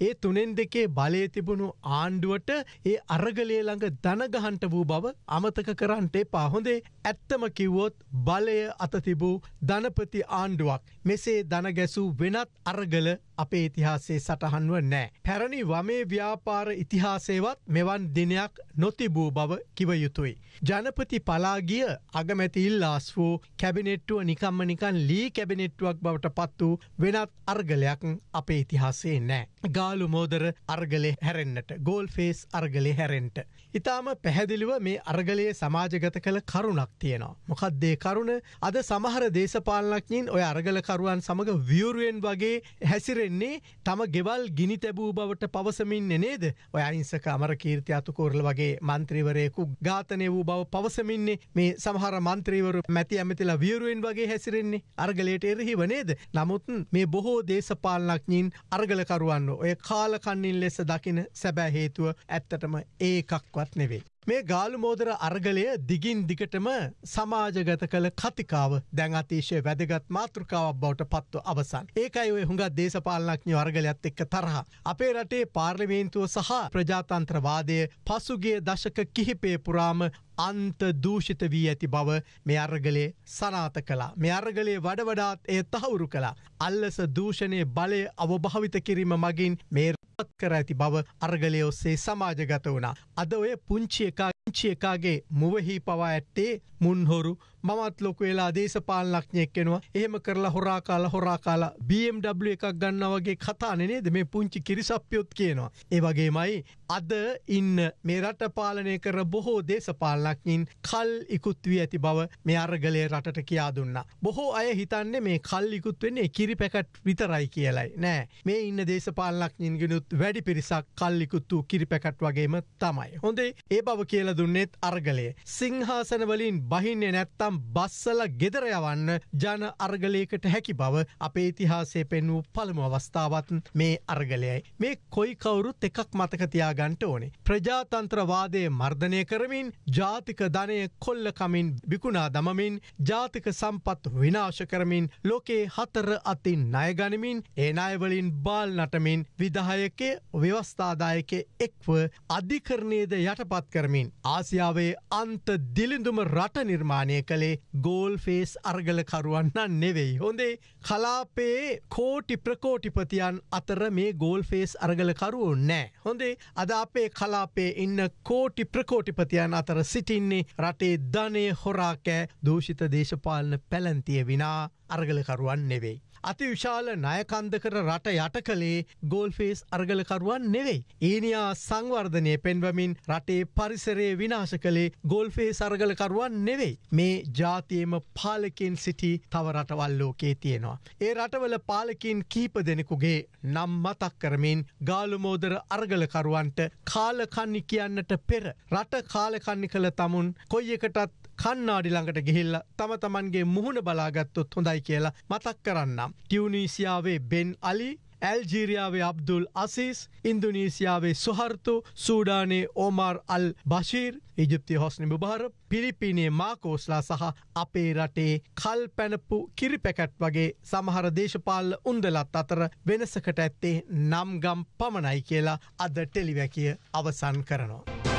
ඒ තුනෙන් දෙකේ බලය තිබුණු ආණ්ඩුවට ඒ අරගලේ ළඟ දනගහන්ට වූ බව අමතක කරන්ට පාහොඳේ ඇත්තම කිව්වොත් බලය අතතිබූ ධනපති ආණ්ඩුවක්. මෙසේ දනගැසූ වෙනත් අරගල අපේ ඉතිහාසේ සටහන්ව නෑ. පැරණි වමේ ව්‍යාපාර ඉතිහාසේවත් මෙවන් දිනයක් නොතිබූ බව කිවයුතුයි. ජනපති පලාගිය අගමැති ඉල්ලාස් වූ කැබිනෙට්ටුව නිකම්ම නිකන් ලී කැබිනෙට්ටුවක් බවට පත් වූ වෙනත් අර්ගලයක් අපේ ඉතිහාසේ නෑ. ගාලු මෝදර අර්ගලෙ හැරෙන්න්නට ගෝල් ෆේස් අර්ගලෙ හැරෙන්ට. ඉතාම පැහැදිලිව මේ අර්ගලයේ සමාජගත කළ කරුණක් තියෙනවා. මොකක්දේ කරුණ අද සමහර දේශපාලනක්ඥින් ඔය අර්ගලකරුවන් සමඟ වියරුවෙන් වගේ හැසිරෙන තේරෙන්නේ තම ගෙවල් ගිනි තැබූ බවට පවසමින් නේද ඔය අයිංසක අමර කීර්ති අතුකෝරල වගේ මන්ත්‍රීවරයෙකු ඝාතනය වූ බව පවසමින්නේ මේ සමහර මන්ත්‍රීවරු මැති ඇමතිලා වියරුවෙන් වගේ හැසිරෙන්නේ අර්ගලයට එරහිව නේද නමුත් මේ බොහෝ දේශපාලනඥයින් අර්ගලකරුවන්න ඔය කාලකන්නින් ලෙස දකින සැබෑ හේතුව ඇත්තටම ඒකක්වත් නෙවෙයි. මේ ගාලුමෝදර අර්ගලය දිගින් දිගටම සමාජගත කළ කතිකාව දැන් අතිශය වැදගත් මාතෘකාවක් බවට පත්ව අවසන්. ඒකයි ඔය හුඟත් දේශපාලනඥ වර්ගලයත් එක්ක තරහ. අපේ රටේ පාර්ලිමේන්තුව සහ ප්‍රජාතන්ත්‍රවාදය පසුගේ දශක කිහිපේ පුරාම අන්ත දූෂිත වී ඇති බව මේ අර්ගලේ සනාත කලා. මේ අර්ගලේ වඩවඩාත් ඒ තහවුරු කලා. අල්ලස දූෂණය බලය අවභාවිත කිරීම මගින් මේ පත් කර ඇති බව අර්ගලය ඔස්සේ සමාජගත වුණා. අද ඔය පුංචි එකා ංචි එකාගේ මුවහි පවා ඇත්තේ මුන්හොරු මමත් ලොකු වෙලා දේශපාලනක්ඥයෙක් වෙනවා එහෙම කරලා හොරා කාලා හොරා කාලා BMW එකක් ගන්නවා වගේ කතානේ නේද මේ පුංචි කිරිසප්පියොත් කියනවා ඒ වගේමයි අද ඉන්න මේ රට පාලනය කර බොහෝ දේශපාලනඥයින් කල් ඉකුත් වී ඇති බව මේ අරගලය රටට කියා දුන්නා බොහෝ අය හිතන්නේ මේ කල් ඉකුත් වෙන්නේ කිරි පැකට් විතරයි කියලයි නෑ මේ ඉන්න දේශපාලනඥයින් ගිනුත් වැඩි පිරිසක් කල් ඉකුත් වූ කිරි පැකට් වගේම තමයි හොඳේ ඒ බව කියලා දුන්නෙත් අරගලය සිංහාසනවලින් බහින්නේ නැත්තම් නැතිනම් බස්සල ගෙදර යවන්න ජන අර්ගලයකට හැකි බව අපේ ඉතිහාසේ පෙන්වූ පළමු අවස්ථාවත් මේ අර්ගලයයි. මේ කොයි කවුරුත් එකක් මතකතියාගන්ට ඕනේ. ප්‍රජාතන්ත්‍රවාදය මර්ධනය කරමින් ජාතික ධනය කොල්ලකමින් විකුණා දමමින් ජාතික සම්පත් විනාශ කරමින් ලෝකේ හතර අතින් ණයගනිමින් ඒ ණයවලින් බාල් නටමින් විදායකේ ව්‍යවස්ථාදායකේ එක්ව අධිකරණයේද යටපත් කරමින් ආසියාවේ අන්ත දිලිඳුම රට නිර්මාණය කළේ කළේ ගෝල් ෆේස් අර්ගලකරුවන්න නෙවෙයි. හොඳේ කලාපයේ කෝටි ප්‍රකෝටිපතියන් අතර මේ ගෝල් ෆේස් අර්ගලකරුවෝ නෑ. හොඳේ අද අපේ කලාපේ ඉන්න කෝටි ප්‍රකෝටිපතියන් අතර සිටින්නේ රටේ ධනය හොරාකෑ දූෂිත දේශපාලන පැලන්තිය විනා අර්ගලකරුවන් නෙවෙයි. අතිවිශාල නයකන්දකර රට යට කළේ ගෝල්ෆේස් අර්ගලකරුවන් නෙවෙයි. ඊනියා සංවර්ධනය පෙන්වමින් රටේ පරිසරයේ විනාශ කළේ ගෝල්ෆේ සර්ගලකරුවන් නෙවෙයි. මේ ජාතියම පාලකින් සිටි තව රටවල් ලෝකේ තියෙනවා. ඒ රටවල පාලකින් කීප දෙනෙකුගේ නම් මතක් කරමින් ගාලුමෝදර අර්ගලකරුවන්ට කාලකන්නි කියන්නට පෙර. රට කාලකන්නි කළ තමුන් කොයි එකටත් කන්නාඩි ළඟට ගිහිල්ල තම තමන්ගේ මුහුණ බලාගත්තොත් හොඳයි කියලා මතක් කරන්නම්. ටියවනීසියාවේ බෙන් අලි ඇල්ජීරියාවේ අබ්දුල් අසිස් ඉන්දුනීසියාවේ සොහර්තු සූඩානේ ඕමාර් අල් බශීර් ඉජිප්ති හොස්නි භාර පිරිපිනේ මාකෝස්ලා සහ අපේ රටේ කල් පැනපු කිරිපැකැට් වගේ සමහර දේශපාල උන්දලත් අතර වෙනසකට ඇත්තේ නම්ගම් පමණයි කියලා අද ටෙලිවැකිය අවසන් කරනවා.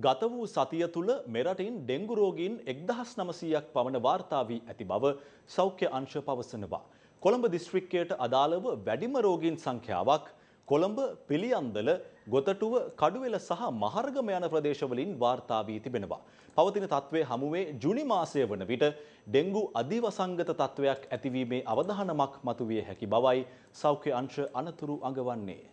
ගත වූ සතිය තුළ මෙරටින් ඩෙංගු රෝගීන් 1900ක් පමණ වාර්තා වී ඇති බව සෞඛ්‍ය අංශ පවසනවා. කොළඹ දිස්ත්‍රික්කයට අදාළව වැඩිම රෝගීන් සංඛ්‍යාවක් කොළඹ පිළියන්දල ගොතටුව කඩුවෙල සහ මහර්ගම යන ප්‍රදේශවලින් වාර්තා වී තිබෙනවා. පවතින තත්ත්වය හමුවේ ජුනි මාසය වන විට ඩෙංගු අධිවසංගත තත්ත්වයක් ඇතිවීමේ අවධානමක් මතුවිය හැකි බවයි සෞඛ්‍ය අංශ අනතුරු අඟවන්නේ.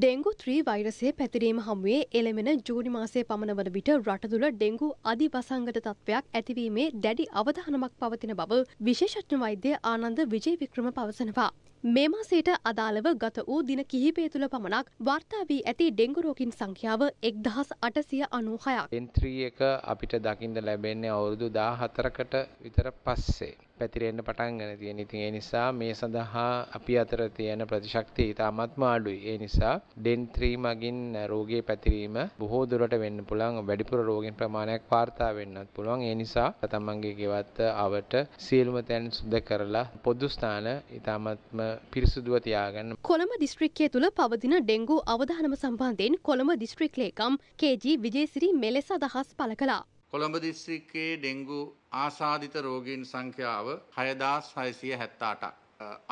ඩෙංගු ත්‍රී වෛරසේ පැතිරීම හමුවේ එළමෙන ජූනි මාසය පමණ වන විට රට තුළ ඩෙංගු අධි වසංගත තත්ත්වයක් ඇතිවීමේ දැඩි අවධානමක් පවතින බව විශේෂඥ වෛද්‍ය ආනන්ද විජේ වික්‍රම පවසනවා. මේ මාසයට අදාළව ගත වූ දින කිහිපය තුළ පමණක් වාර්තා වී ඇති ඩෙංගු රෝගින් සංඛ්‍යාව 1896ක්. N3 එක අපිට දකින්න ලැබෙන්නේ අවුරුදු 14කට විතර පස්සේ. පැතිරෙන්න පටන් ගන්න තියෙන. ඉතින් ඒ නිසා මේ සඳහා අපි අතර තියෙන ප්‍රතිශක්තිය ඉතාමත්ම අඩුයි. ඒ නිසා ඩෙන් 3 මගින් රෝගයේ පැතිරීම බොහෝ දුරට වෙන්න පුළුවන්. වැඩිපුර රෝගෙන් ප්‍රමාණයක් වාර්තා වෙන්නත් පුළුවන්. ඒ නිසා තමන්ගේ ගෙවත්ත අවට සියලුම තැන් සුද්ධ කරලා පොදු ස්ථාන ඉතාමත්ම පිරිසුදුව තියාගන්න. කොළඹ දිස්ත්‍රික්කය තුළ පවතින ඩෙංගු අවධානම සම්බන්ධයෙන් කොළඹ දිස්ත්‍රික් ලේකම් KG විජේසිරි මෙලෙස අදහස් පළ කළා. කොළඹ දිස්ත්‍රික්කයේ ඩෙංගු ආසාධිත රෝගීන් සංඛ්‍යාව 6678ක්.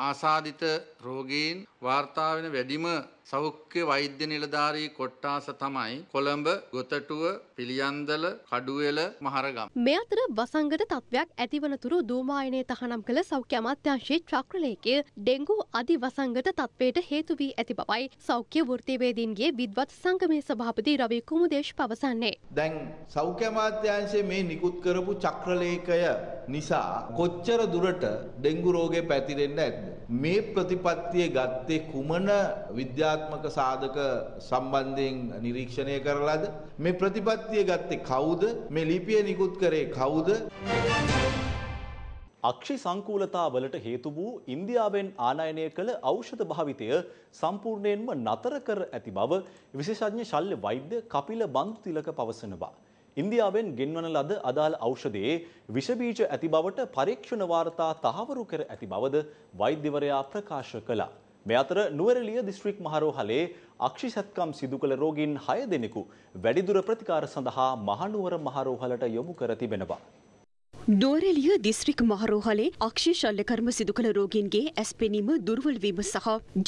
ආසාධිත රෝගීන් වාර්තා වෙන වැඩිම සෞඛ්‍ය වෛද්‍ය නිලධාරී කොට්ටාස තමයි කොළඹ ගොතටුව පිළියන්දල කඩුවෙල මහරගම්. මේ අතර වසංගත තත්ත්වයක් ඇතිවනතුරු දූමායනය තහනම් කළ සෞඛ්‍ය අමාත්‍යංශයේ චක්‍රලේකය ඩෙංගු අධි වසංගත තත්ත්වයට හේතු වී ඇති බවයි සෞඛ්‍ය වෘත්තිවේදීන්ගේ විද්වත් සංගමේ සභාපති රවි කුමුදේශ් පවසන්නේ. දැන් සෞඛ්‍ය අමාත්‍යංශයේ මේ නිකුත් කරපු චක්‍රලේඛය නිසා කොච්චර දුරට ඩෙංගු රෝගේ පැතිරෙන්න ඇද්ද මේ ප්‍රතිපත්තිය ගත්තේ කුමන විද්‍යා ක්‍රියාත්මක සාධක සම්බන්ධයෙන් නිරීක්ෂණය කරලාද මේ ප්‍රතිපත්තිය ගත්තේ කවුද මේ ලිපිය නිකුත් කරේ කවුද අක්ෂි සංකූලතාවලට හේතු වූ ඉන්දියාවෙන් ආනයනය කළ ඖෂධ භාවිතය සම්පූර්ණයෙන්ම නතර කර ඇති බව විශේෂඥ ශල්්‍ය වෛද්‍ය කපිල බන්තුතිලක පවසනවා. ඉන්දියාවෙන් ගෙන්වන ලද අදාළ ඖෂධයේ විෂබීජ ඇති බවට පරීක්ෂණ වාර්තා තහවුරු කර ඇති බවද වෛද්‍යවරයා ප්‍රකාශ කළා. මේ අතර නුවරඑළිය දිස්ත්‍රික් මහරෝහලේ අක්ෂි සත්කම් සිදු කළ රෝගීන් 6 දෙනෙකු වැඩිදුර ප්‍රතිකාර සඳහා මහනුවර මහරෝහලට යොමු කර තිබෙනවා. දෝරෙලිය දිස්ත්‍රික් මහරෝහලේ අක්ෂි ශල්‍යකර්ම සිදු කළ රෝගීන්ගේ ඇස් පෙනීම දුර්වල වීම සහ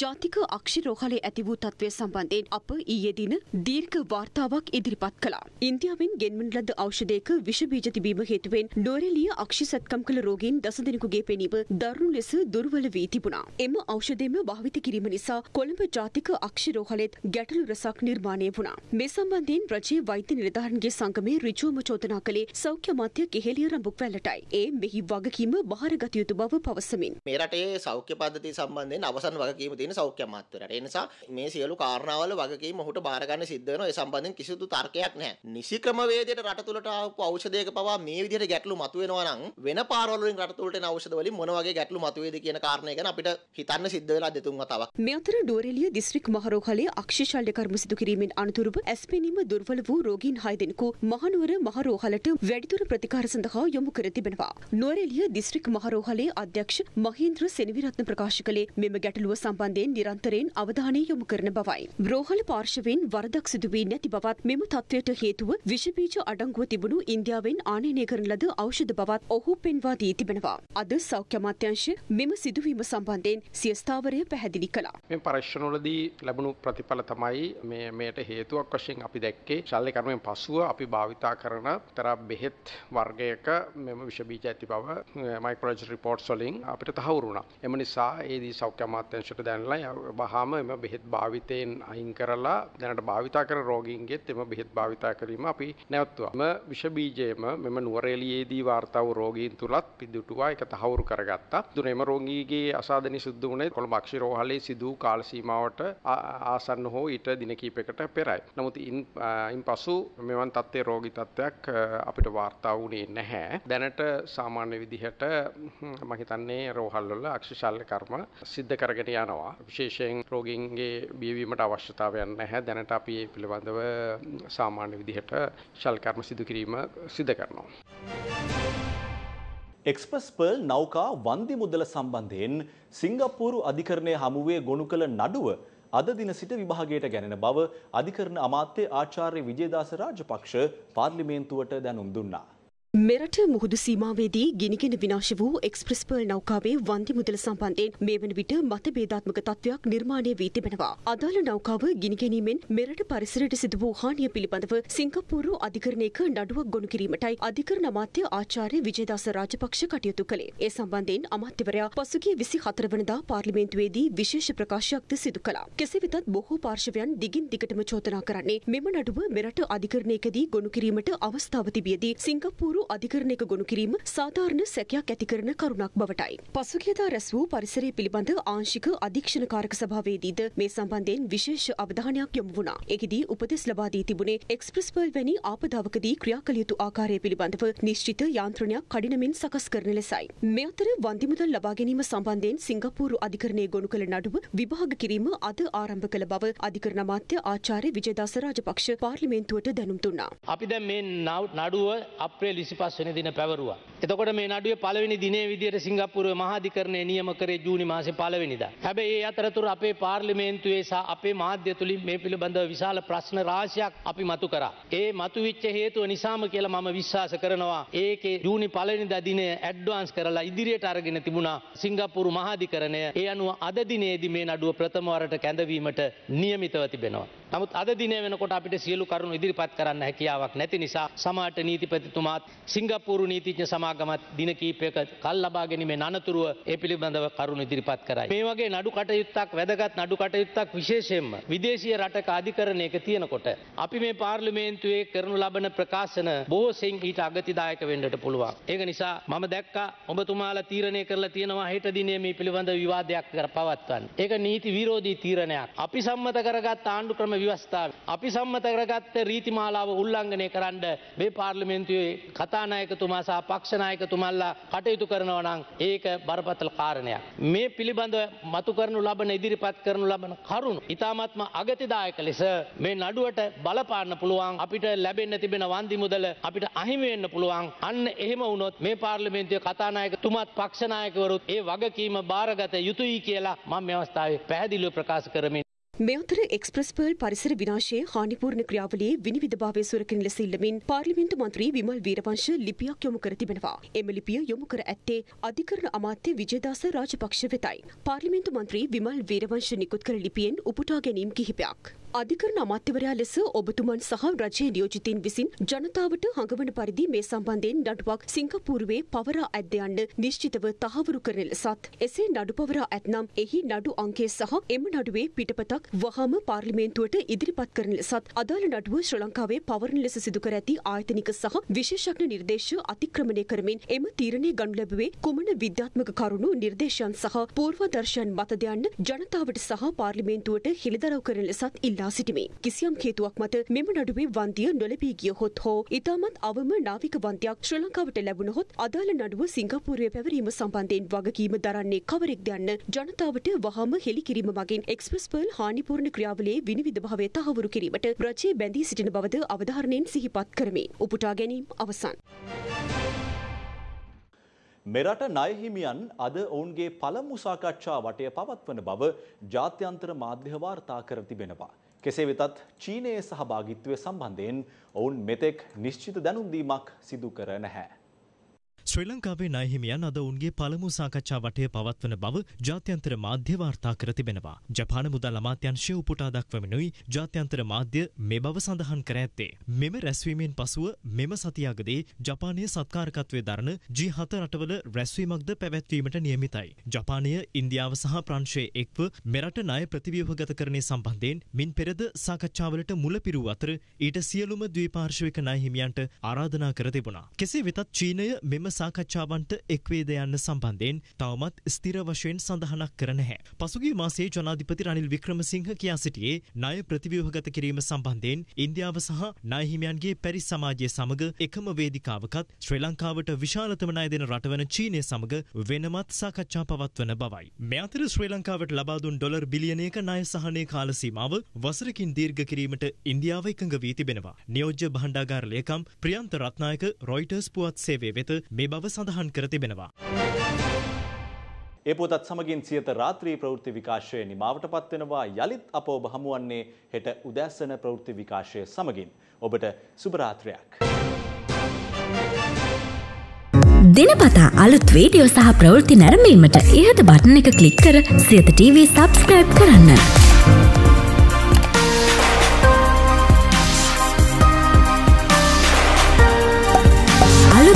ජාතික අක්ෂි රෝහලේ ඇති වූ තත්ත්වය සම්බන්ධයෙන් අප ඊයේ දින දීර්ඝ වාර්තාවක් ඉදිරිපත් කළා. ඉන්දියාවෙන් ගෙන්වන ලද ඖෂධයක විෂ බීජ තිබීම හේතුවෙන් දෝරෙලිය අක්ෂි සත්කම් කළ රෝගීන් දසදෙනෙකුගේ පෙනීම දරුණු ලෙස දුර්වල වී තිබුණා. එම ඖෂධයම භාවිත කිරීම නිසා කොළඹ ජාතික අක්ෂි රෝහලෙත් ගැටලු රසක් නිර්මාණය වුණා. මේ සම්බන්ධයෙන් රජයේ වෛද්‍ය නිලධාරීන්ගේ සංගමේ ඍජුවම චෝදනා කළේ සෞඛ්‍ය මන්ත්‍රී කෙහෙලිය රඹුක්වැල් සියල්ලටයි ඒ මෙහි වගකීම භාරගත යුතු බව පවසමින්. මේ රටේ සෞඛ්‍ය පද්ධතිය සම්බන්ධයෙන් අවසන් වගකීම තියෙන සෞඛ්‍ය අමාත්‍යවරයාට. ඒ නිසා මේ සියලු කාරණාවල වගකීම ඔහුට බාර ගන්න සිද්ධ වෙනවා. ඒ සම්බන්ධයෙන් කිසිදු තර්කයක් නැහැ. නිසි ක්‍රමවේදයට රට තුලට ආපු ඖෂධයක පවා මේ විදිහට ගැටලු මතුවෙනවා නම් වෙන පාරවල් වලින් රට තුලට එන ඖෂධ වලින් මොන වගේ ගැටලු මතුවේද කියන කාරණය ගැන අපිට හිතන්න සිද්ධ වෙලා දෙතුන් වතාවක්. මේ අතර ඩුවරෙලිය දිස්ත්‍රික් මහරෝහලේ අක්ෂි ශල්‍ය කර්ම සිදු කිරීමෙන් අනතුරුව ඇස්පෙනීම දුර්වල වූ රෝගීන් 6 දෙනෙකු මහනුවර මහරෝහලට වැඩිදුර ප්‍රතිකාර සඳහා යොමු කර තිබෙනවා. නුවරඑළිය දිස්ත්‍රික් මහරෝහලේ අධ්‍යක්ෂ මහේන්ද්‍ර සෙනවිරත්න ප්‍රකාශ කළේ මෙම ගැටලුව සම්බන්ධයෙන් නිරන්තරයෙන් අවධානය යොමු කරන බවයි. රෝහල පාර්ශවයෙන් වරදක් සිදු වී නැති බවත් මෙම තත්ත්වයට හේතුව විෂ බීජ අඩංගුව තිබුණු ඉන්දියාවෙන් ආනයනය කරන ලද ඖෂධ බවත් ඔහු පෙන්වා දී තිබෙනවා. අද සෞඛ්‍ය අමාත්‍යාංශය මෙම සිදුවීම සම්බන්ධයෙන් සිය ස්ථාවරය පැහැදිලි කළා. මේ පරීක්ෂණවලදී ලැබුණු ප්‍රතිඵල තමයි මේ මේට හේතුවක් වශයෙන් අපි දැක්කේ ශල්‍ය කර්මෙන් පසුව අපි භාවිතා කරන තර බෙහෙත් වර්ගයක මෙම විෂ බීජ ඇති බව මයික්‍රොලොජි රිපෝට්ස් වලින් අපිට තහවුරු වුණා. එම නිසා ඒ දී සෞඛ්‍ය අමාත්‍යාංශයට දැනලා වහාම එම බෙහෙත් භාවිතයෙන් අයින් කරලා දැනට භාවිතා කරන රෝගීන්ගෙත් එම බෙහෙත් භාවිතා කිරීම අපි නැවතුවා. එම විෂ බීජයම මෙම නුවරඑළියේදී වාර්තා වූ රෝගීන් තුලත් පිදුටුවා ඒක තහවුරු කරගත්තා. දුන එම රෝගීගේ අසාධනය සිද්ධ වුණේ කොළඹ අක්ෂිරෝහලේ සිදු කාල සීමාවට ආසන්න හෝ ඊට දින කිහිපයකට පෙරයි. නමුත් ඉන් පසු මෙවන් තත්ත්වයේ රෝගී තත්ත්වයක් අපිට වාර්තා වුණේ නැහැ. දැනට සාමාන්‍ය විදිහට මම හිතන්නේ රෝහල්වල අක්ෂිශල්‍ය කර්ම සිද්ධ කරගෙන යනවා. විශේෂයෙන් රෝගීන්ගේ බියවීමට අවශ්‍යතාවයක් නැහැ. දැනට අපි මේ පිළිබඳව සාමාන්‍ය විදිහට ශල්‍ය කර්ම සිදු කිරීම සිදු කරනවා. එක්ස්පස් පර්ල් නෞකා වන්දි මුදල සම්බන්ධයෙන් සිංගප්පූරු අධිකරණය හමුවේ ගොනු කළ නඩුව අද දින සිට විභාගයට ගැනෙන බව අධිකරණ අමාත්‍ය ආචාර්ය විජේදාස රාජපක්ෂ පාර්ලිමේන්තුවට දැනුම් දුන්නා. මෙරට මුහුදු සීමාවේදී ගිනිගෙන විනාශ වූ එක්ස්ප්‍රස් පර්ල් නෞකාවේ වන්දි මුදල සම්බන්ධයෙන් මේ වන විට මතභේදාත්මක තත්ත්වයක් නිර්මාණය වී තිබෙනවා. අදාළ නෞකාව ගිනි ගැනීමෙන් මෙරට පරිසරයට සිදු වූ හානිය පිළිබඳව සිංගප්පූරු අධිකරණයක නඩුවක් ගොනු කිරීමටයි අධිකරණ අමාත්‍ය ආචාර්ය විජේදාස රාජපක්ෂ කටයුතු කළේ. ඒ සම්බන්ධයෙන් අමාත්‍යවරයා පසුගිය 24 වනදා පාර්ලිමේන්තුවේදී විශේෂ ප්‍රකාශයක්ද සිදු කළා. කෙසේ වෙතත් බොහෝ පාර්ශවයන් දිගින් දිගටම චෝදනා කරන්නේ මෙම නඩුව මෙරට අධිකරණයකදී ගොනු කිරීමට අවස්ථාව තිබියදී සිංගප්පූරු තොරතුරු අධිකරණයක ගොනු කිරීම සාධාරණ සැකයක් ඇති කරන කරුණක් බවටයි. පසුගියදා රැස් වූ පරිසරය පිළිබඳ ආංශික අධීක්ෂණකාරක සභාවේදීද මේ සම්බන්ධයෙන් විශේෂ අවධානයක් යොමු වුණා. ඒකෙදී උපදෙස් ලබා දී තිබුණේ එක්ස්ප්‍රස් වර්ල් වැනි ආපදාවකදී ක්‍රියා කළ යුතු ආකාරය පිළිබඳව නිශ්චිත යාන්ත්‍රණයක් කඩිනමින් සකස් කරන ලෙසයි. මේ අතර වන්දිමුදල් ලබා ගැනීම සම්බන්ධයෙන් සිංගප්පූරු අධිකරණයේ ගොනු කළ නඩුව විභාග කිරීම අද ආරම්භ කළ බව අධිකරණ අමාත්‍ය ආචාර්ය විජේදාස රාජපක්ෂ පාර්ලිමේන්තුවට දැනුම් දුන්නා. අපි දැන් මේ නඩුව අප්‍රේල් දෙසිපස් වෙන දින පැවරුවා. එතකොට මේ නඩුවේ පළවෙනි දිනේ විදියට සිංගප්පූරුවේ මහාධිකරණය නියම කරේ ජූනි මාසේ පළවෙනිදා. හැබැයි ඒ අතරතුර අපේ පාර්ලිමේන්තුවේ සහ අපේ මාධ්‍ය තුලින් මේ පිළිබඳව විශාල ප්‍රශ්න රාශියක් අපි මතු කරා. ඒ මතුවිච්ච හේතුව නිසාම කියලා මම විශ්වාස කරනවා ඒකේ ජූනි පළවෙනිදා දිනේ ඇඩ්වාන්ස් කරලා ඉදිරියට අරගෙන තිබුණා සිංගප්පූරු මහාධිකරණය. ඒ අනුව අද දිනේදී මේ නඩුව ප්‍රථම වරට කැඳවීමට නියමිතව තිබෙනවා. නමුත් අද දිනේ වෙනකොට අපිට සියලු කරුණු ඉදිරිපත් කරන්න හැකියාවක් නැති නිසා සමාජ නීතිපතිතුමාත් සිංගප්පූරු නීතිඥ සමාගමත් දින කීපයක කල් ලබා ගැනීමේ අනතුරුව ඒ පිළිබඳව කරුණු ඉදිරිපත් කරයි. මේ වගේ නඩු කටයුත්තක් වැදගත් නඩු කටයුත්තක් විශේෂයෙන්ම විදේශීය රටක අධිකරණයක තියෙනකොට අපි මේ පාර්ලිමේන්තුවේ කරනු ලබන ප්‍රකාශන බොහෝ සෙයින් ඊට අගතිදායක වෙන්නට පුළුවන්. ඒක නිසා මම දැක්කා ඔබතුමාලා තීරණය කරලා තියෙනවා හෙට දිනේ මේ පිළිබඳ විවාදයක් කර පවත්වන්න. ඒක නීති විරෝධී තීරණයක්. අපි සම්මත කරගත් ආණ්ඩු ක්‍රම ව්‍යවස්ථාව. අපි සම්මත කරගත්ත රීතිමාලාව උල්ලංඝනය කරන්න මේ පාර්ලිමේන්තුවේ කතානායකතුමා සහ පක්ෂනායකතුමල්ලා කටයුතු කරනවා නම් ඒක බරපතල කාරණයක්. මේ පිළිබඳව මතු කරනු ලබන ඉදිරිපත් කරනු ලබන කරුණු ඉතාමත්ම අගතිදායක ලෙස මේ නඩුවට බලපාන්න පුළුවන් අපිට ලැබෙන්න තිබෙන වන්දි මුදල අපිට අහිමි වෙන්න පුළුවන්. අන්න එහෙම වුණොත් මේ පාර්ලිමේන්තුවේ කතානායකතුමාත් පක්ෂනායකවරුත් ඒ වගකීම බාරගත යුතුයි කියලා මම මේ අවස්ථාවේ පැහැදිලිව ප්‍රකාශ කරමින් මෙතර එක්ස්ප්‍රස්පර්ල් පරිසර විනාශයේ හානිපූර්ණ ක්‍රියාවලියේ විනිවිධභාවය සුරකින ලෙස ඉල්ලමින් පාර්ලිමේන්තු මන්ත්‍රී විමල් වීරවංශ ලිපියක් යොමු කර තිබෙනවා. එම ලිපිය යොමු කර ඇත්තේ අධිකරණ අමාත්‍ය විජේදාස රාජපක්ෂ වෙතයි. පාර්ලිමේන්තු මන්ත්‍රී විමල් වීරවංශ නිකුත් කළ ලිපියෙන් උපුටා ගැනීම් කිහිපයක්. අධිකරණ අමාත්‍යවරයා ලෙස ඔබතුමන් සහ රජයේ නියෝජිතින් විසින් ජනතාවට හඟවන පරිදි මේ සම්බන්ධයෙන් නඩුවක් සිංගපූරුවේ පවරා ඇද්ද යන්න නිශ්චිතව තහවුරු කරන ලෙසත් එසේ නඩු පවරා ඇත්නම් එහි නඩු අංකය සහ එම නඩුවේ පිටපතක් වහාම පාර්ලිමේන්තුවට ඉදිරිපත් කරන ලෙසත් අදාළ නඩුව ශ්‍රී ලංකාවේ පවරන ලෙස සිදු කර ඇති ආයතනික සහ විශේෂඥ නිර්දේශ අතික්‍රමණය කරමින් එම තීරණය ගනු ලැබුවේ කුමන විද්‍යාත්මක කරුණු නිර්දේශයන් සහ පූර්වදර්ශයන් මත දයන්න ජනතාවට සහ පාර්ලිමේන්තුවට හිලිදරව් කරන ලෙසත් ඉල්ලා සිතා සිටිමි. කිසියම් හේතුවක් මත මෙම නඩුවේ වන්දිය නොලැබී ගියහොත් හෝ ඉතාමත් අවම නාවික වන්දියක් ශ්‍රී ලංකාවට ලැබුණහොත් අදාළ නඩුව සිංගප්පූරුවේ පැවරීම සම්බන්ධයෙන් වගකීම දරන්නේ කවරෙක්ද යන්න ජනතාවට වහාම හෙළි කිරීම මගින් එක්ස්ප්‍රස් පර්ල් හානිපූර්ණ ක්‍රියාවලියේ විනිවිද භාවය තහවුරු කිරීමට රජයේ බැඳී සිටින බවද අවධාරණයෙන් සිහිපත් කරමි. උපුටා ගැනීම අවසන්. මෙරට ණයහිමියන් අද ඔවුන්ගේ පළමු සාකච්ඡා වටය පවත්වන බව ජාත්‍යන්තර මාධ්‍ය වාර්තා කර තිබෙනවා. කෙසේ වෙතත් චීනයේ සහභාගිත්වය සම්බන්ධයෙන් ඔවුන් මෙතෙක් නිශ්චිත දැනුම්දීමක් සිදු කර නැහැ. ශ්‍රී ලංකාවේ නයහිමියන් අද ඔවුන්ගේ පළමු සාකච්ඡා වටය පවත්වන බව ජාත්‍යන්තර මාධ්‍ය වාර්තා කර තිබෙනවා. ජපාන මුදල් අමාත්‍යංශය උපුටා දක්වමිනුයි ජාත්‍යන්තර මාධ්‍ය මේ බව සඳහන් කර ඇත්තේ. මෙම රැස්වීමෙන් පසුව මෙම සතියකදී ජපානය සත්කාරකත්වය දරන G7 රටවල රැස්වීමක්ද පැවැත්වීමට නියමිතයි. ජපානය ඉන්දියාව සහ ප්‍රංශයේ එක්ව මෙරට ණය ප්‍රතිව්‍යුහගත කරණය සම්බන්ධයෙන් මින් පෙරද සාකච්ඡාවලට මුල පිරූ අතර ඊට සියලුම ද්විපාර්ශවික ණයහිමියන්ට ආරාධනා කර තිබුණා. කෙසේ වෙතත් චීනය මෙම සාකච්ඡාවන්ට එක්වේද යන්න සම්බන්ධයෙන් තවමත් ස්ථිර වශයෙන් සඳහනක් කර නැහැ. පසුගිය මාසයේ ජනාධිපති රනිල් වික්‍රමසිංහ කියා සිටියේ ණය ප්‍රතිව්‍යුහගත කිරීම සම්බන්ධයෙන් ඉන්දියාව සහ ණය හිමියන්ගේ පැරිස් සමාජය සමග එකම වේදිකාවකත් ශ්‍රී ලංකාවට විශාලතම ණය දෙන රටවන චීනය සමග වෙනමත් සාකච්ඡා පවත්වන බවයි. මේ අතර ශ්‍රී ලංකාවට ලබා දුන් ඩොලර් බිලියනයක ණය සහනය කාල සීමාව වසරකින් දීර්ඝ කිරීමට ඉන්දියාව එකඟ වී තිබෙනවා. නියෝජ්‍ය භණ්ඩාගාර ලේකම් ප්‍රියන්ත රත්නායක රොයිටර්ස් පුවත් සේවය වෙත මේ බව සඳහන් කර තිබෙනවා. ඒ පොතත් සමගින් සියත රාත්‍රී ප්‍රවෘත්ති විකාශය නිමාවට පත්වෙනවා යළිත් අප ඔබ හමුවන්නේ හෙට උදැස්සන ප්‍රවෘත්ති විකාශය සමගින්. ඔබට සුභරාත්‍රයක්. දෙනපතා අලුත් වීඩියෝ සහ ප්‍රවෘත්ති නැරඹීමට ඉහත බටන එක ක්ලික් කර සියත TV සබස්ක්‍රයිබ් කරන්න.